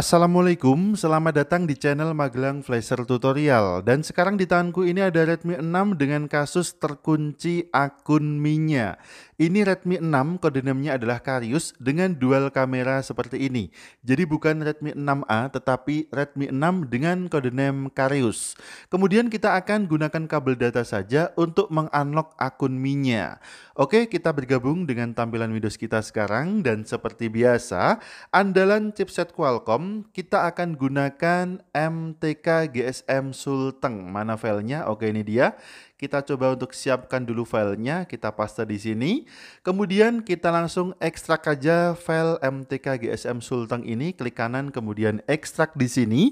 Assalamualaikum, selamat datang di channel Magelang Flasher Tutorial Dan sekarang di tanganku ini ada Redmi 6 dengan kasus terkunci akun Mi-nya Ini Redmi 6, kode adalah Karius dengan dual kamera seperti ini Jadi bukan Redmi 6A tetapi Redmi 6 dengan kode Karius Kemudian kita akan gunakan kabel data saja untuk mengunlock akun Mi-nya Oke, kita bergabung dengan tampilan Windows kita sekarang Dan seperti biasa, andalan chipset Qualcomm kita akan gunakan MTK GSM Sulteng. Mana filenya? Oke, ini dia. Kita coba untuk siapkan dulu filenya. Kita paste di sini. Kemudian kita langsung ekstrak aja file MTK GSM Sulteng ini. Klik kanan, kemudian ekstrak di sini.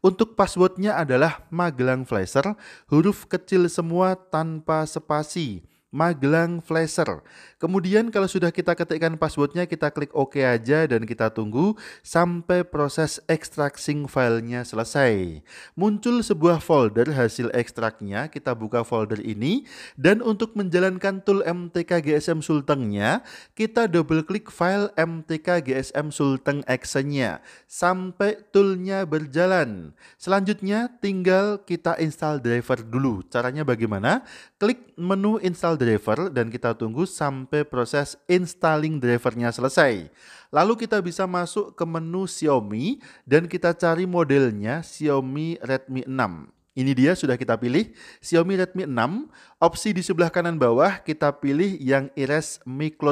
Untuk passwordnya adalah Magelang Flasher. Huruf kecil semua tanpa spasi. Magelang Flasher. Kemudian kalau sudah kita ketikkan passwordnya, kita klik OK aja dan kita tunggu sampai proses extracting filenya selesai. Muncul sebuah folder hasil ekstraknya, kita buka folder ini dan untuk menjalankan tool MTK GSM Sultengnya, kita double klik file MTK GSM Sulteng Actionnya sampai toolnya berjalan. Selanjutnya tinggal kita install driver dulu. Caranya bagaimana? Klik menu install driver dan kita tunggu sampai proses installing drivernya selesai. Lalu kita bisa masuk ke menu Xiaomi dan kita cari modelnya Xiaomi Redmi 6. Ini dia sudah kita pilih Xiaomi Redmi 6. Opsi di sebelah kanan bawah kita pilih yang iris Miklo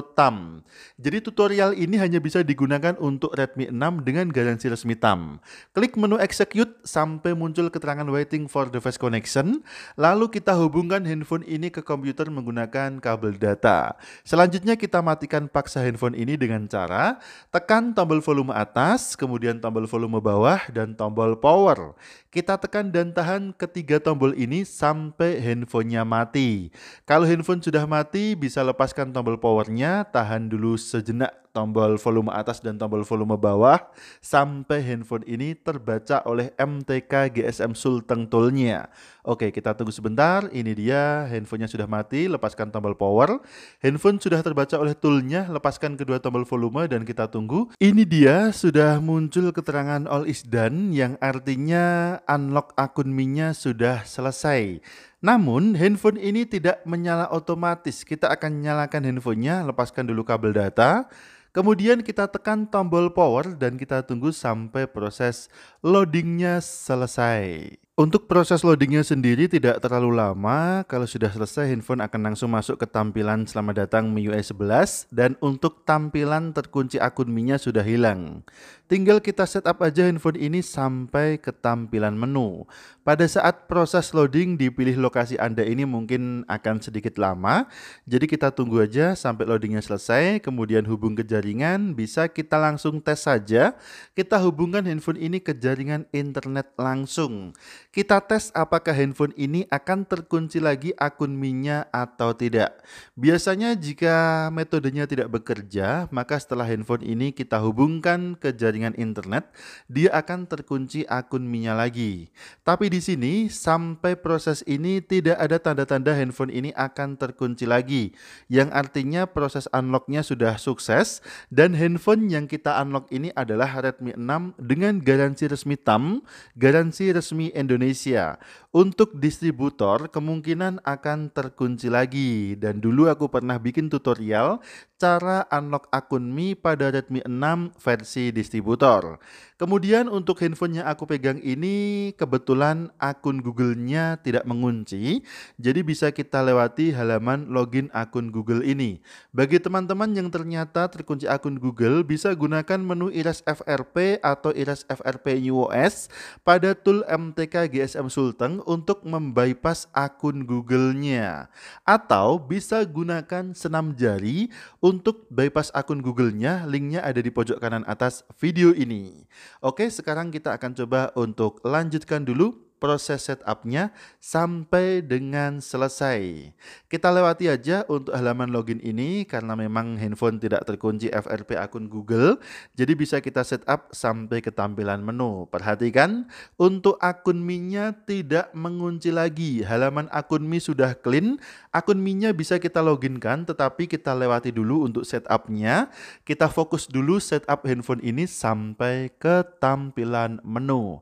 Jadi tutorial ini hanya bisa digunakan untuk Redmi 6 dengan garansi resmi Tam. Klik menu execute sampai muncul keterangan waiting for device connection. Lalu kita hubungkan handphone ini ke komputer menggunakan kabel data. Selanjutnya kita matikan paksa handphone ini dengan cara tekan tombol volume atas, kemudian tombol volume bawah dan tombol power. Kita tekan dan tahan ketiga tombol ini sampai handphonenya mati. Kalau handphone sudah mati, bisa lepaskan tombol powernya, tahan dulu sejenak tombol volume atas dan tombol volume bawah sampai handphone ini terbaca oleh MTK GSM Sulteng toolnya. Oke, kita tunggu sebentar. Ini dia, handphonenya sudah mati, lepaskan tombol power. Handphone sudah terbaca oleh toolnya, lepaskan kedua tombol volume dan kita tunggu. Ini dia, sudah muncul keterangan all is done yang artinya unlock akun mi sudah selesai. Namun, handphone ini tidak menyala otomatis. Kita akan nyalakan handphonenya, lepaskan dulu kabel data, Kemudian kita tekan tombol power dan kita tunggu sampai proses loadingnya selesai. Untuk proses loadingnya sendiri tidak terlalu lama. Kalau sudah selesai, handphone akan langsung masuk ke tampilan selamat datang MIUI 11 dan untuk tampilan terkunci akun Mi-nya sudah hilang. Tinggal kita setup aja handphone ini sampai ke tampilan menu. Pada saat proses loading dipilih lokasi Anda ini mungkin akan sedikit lama. Jadi kita tunggu aja sampai loadingnya selesai, kemudian hubung ke jaringan, bisa kita langsung tes saja. Kita hubungkan handphone ini ke jaringan internet langsung. Kita tes apakah handphone ini akan terkunci lagi akun mi atau tidak. Biasanya jika metodenya tidak bekerja, maka setelah handphone ini kita hubungkan ke jaringan internet, dia akan terkunci akun mi lagi. Tapi di sini sampai proses ini tidak ada tanda-tanda handphone ini akan terkunci lagi, yang artinya proses unlocknya sudah sukses dan handphone yang kita unlock ini adalah Redmi 6 dengan garansi resmi TAM, garansi resmi Indonesia Indonesia. Untuk distributor kemungkinan akan terkunci lagi dan dulu aku pernah bikin tutorial cara unlock akun Mi pada Redmi 6 versi distributor. Kemudian untuk handphone yang aku pegang ini kebetulan akun Google-nya tidak mengunci, jadi bisa kita lewati halaman login akun Google ini. Bagi teman-teman yang ternyata terkunci akun Google, bisa gunakan menu iras FRP atau iras FRP UOS pada tool MTK GSM Sulteng untuk membypass akun Google-nya. Atau bisa gunakan senam jari untuk bypass akun Google-nya, link-nya ada di pojok kanan atas video ini. Oke, sekarang kita akan coba untuk lanjutkan dulu proses setupnya sampai dengan selesai. Kita lewati aja untuk halaman login ini karena memang handphone tidak terkunci FRP akun Google, jadi bisa kita setup sampai ke tampilan menu. Perhatikan, untuk akun Mi-nya tidak mengunci lagi. Halaman akun Mi sudah clean, akun Mi-nya bisa kita loginkan tetapi kita lewati dulu untuk setupnya. Kita fokus dulu setup handphone ini sampai ke tampilan menu.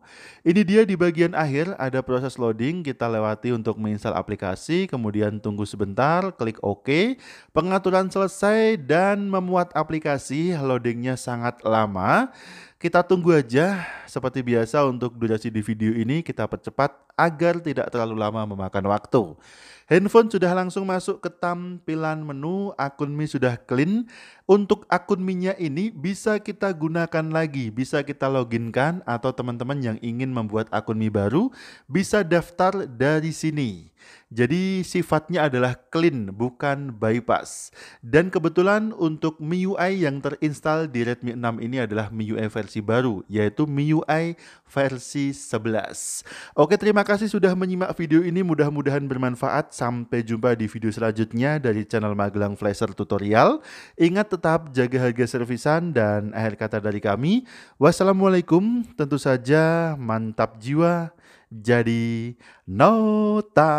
Ini dia di bagian akhir terakhir ada proses loading kita lewati untuk menginstal aplikasi, kemudian tunggu sebentar, klik OK, pengaturan selesai dan memuat aplikasi, loadingnya sangat lama. Kita tunggu aja seperti biasa untuk durasi di video ini kita percepat agar tidak terlalu lama memakan waktu. Handphone sudah langsung masuk ke tampilan menu, akun Mi sudah clean. Untuk akun Mi-nya ini bisa kita gunakan lagi, bisa kita loginkan atau teman-teman yang ingin membuat akun Mi baru bisa daftar dari sini. Jadi sifatnya adalah clean, bukan bypass. Dan kebetulan untuk MIUI yang terinstal di Redmi 6 ini adalah MIUI versi versi baru, yaitu MIUI versi 11. Oke, terima kasih sudah menyimak video ini. Mudah-mudahan bermanfaat. Sampai jumpa di video selanjutnya dari channel Magelang Flasher Tutorial. Ingat tetap jaga harga servisan dan akhir kata dari kami. Wassalamualaikum. Tentu saja mantap jiwa. Jadi nota.